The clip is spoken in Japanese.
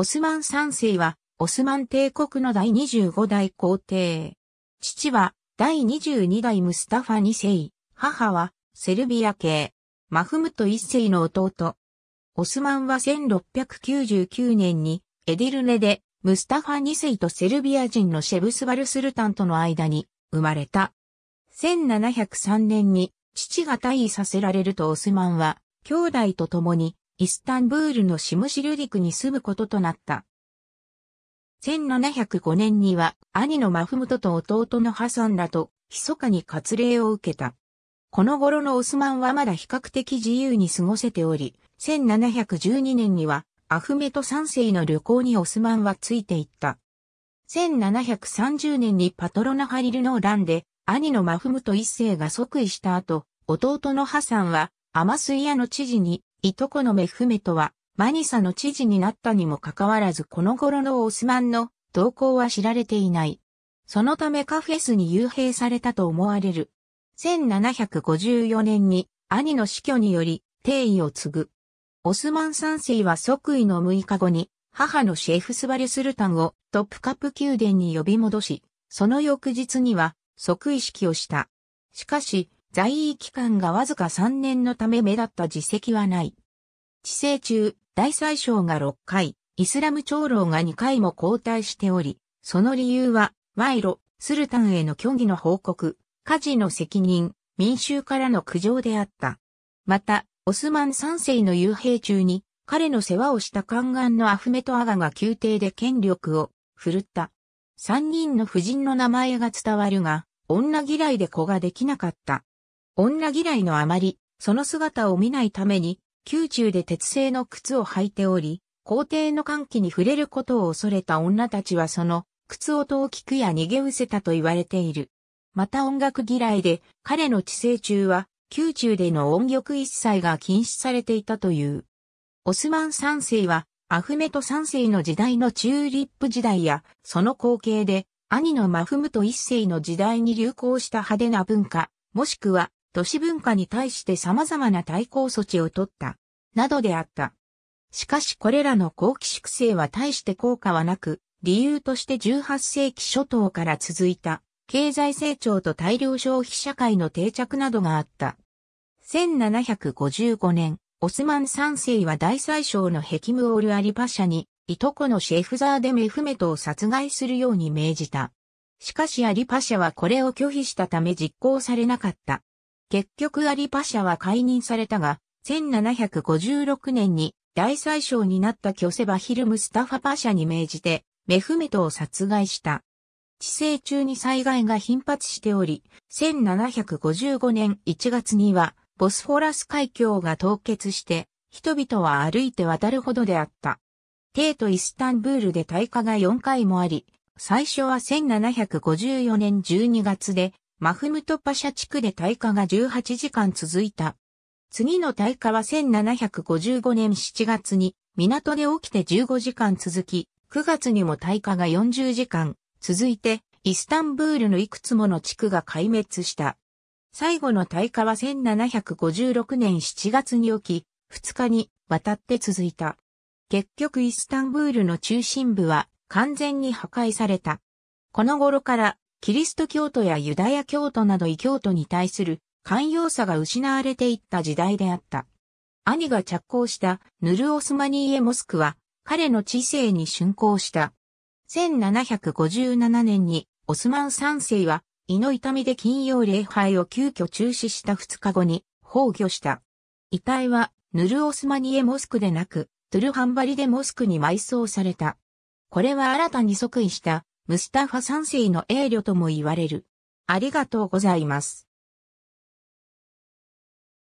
オスマン三世は、オスマン帝国の第25代皇帝。父は、第22代ムスタファ2世。母は、セルビア系。マフムト一世の弟。オスマンは1699年に、エディルネで、ムスタファ2世とセルビア人のシェブスバルスルタンとの間に、生まれた。1703年に、父が退位させられるとオスマンは、兄弟と共にイスタンブールのシムシルリクに住むこととなった。1705年には兄のマフムトと弟のハサンらと密かに割礼を受けた。この頃のオスマンはまだ比較的自由に過ごせており、1712年にはアフメト3世の旅行にオスマンはついていった。1730年にパトロナハリルの乱で兄のマフムト1世が即位した後、弟のハサンはアマスイアの知事にいとこのメフメトは、マニサの知事になったにもかかわらずこの頃のオスマンの動向は知られていない。そのためカフェスに幽閉されたと思われる。1754年に兄の死去により定位を継ぐ。オスマン三世は即位の6日後に母のシェフスバリュスルタンをトップカップ宮殿に呼び戻し、その翌日には即位式をした。しかし、在位期間がわずか3年のため目立った実績はない。治世中、大宰相が6回、イスラム長老が2回も交代しており、その理由は、賄賂、スルタンへの虚偽の報告、家事の責任、民衆からの苦情であった。また、オスマン3世の遊兵中に、彼の世話をした宦官のアフメトアガが宮廷で権力を振るった。3人の夫人の名前が伝わるが、女嫌いで子ができなかった。女嫌いのあまり、その姿を見ないために、宮中で鉄製の靴を履いており、皇帝の歓喜に触れることを恐れた女たちはその靴音を聞くや逃げ失せたと言われている。また音楽嫌いで彼の治世中は宮中での音曲一切が禁止されていたという。オスマン三世はアフメト三世の時代のチューリップ時代やその後継で兄のマフムト一世の時代に流行した派手な文化、もしくは都市文化に対して様々な対抗措置を取った、などであった。しかしこれらの後期粛清は大して効果はなく、理由として18世紀初頭から続いた、経済成長と大量消費社会の定着などがあった。1755年、オスマン三世は大宰相のヘキムオール・アリパシャに、いとこのシェフザーデ・メフメトを殺害するように命じた。しかしアリパシャはこれを拒否したため実行されなかった。結局アリパシャは解任されたが、1756年に大宰相になった巨セバヒルムスタファパシャに命じて、メフメトを殺害した。治世中に災害が頻発しており、1755年1月には、ボスフォラス海峡が凍結して、人々は歩いて渡るほどであった。帝都イスタンブールで大火が4回もあり、最初は1754年12月で、マフムトパシャ地区で大火が18時間続いた。次の大火は1755年7月に港で起きて15時間続き、9月にも大火が40時間続いて、イスタンブールのいくつもの地区が壊滅した。最後の大火は1756年7月に起き、2日にわたって続いた。結局イスタンブールの中心部は完全に破壊された。この頃からキリスト教徒やユダヤ教徒など異教徒に対する寛容さが失われていった時代であった。兄が着工したヌルオスマニーエモスクは彼の知性に竣工した。1757年にオスマン三世は胃の痛みで金曜礼拝を急遽中止した2日後に崩御した。遺体はヌルオスマニエモスクでなく、トゥルハンバリでモスクに埋葬された。これは新たに即位したムスタファ3世の栄慮とも言われる。ありがとうございます。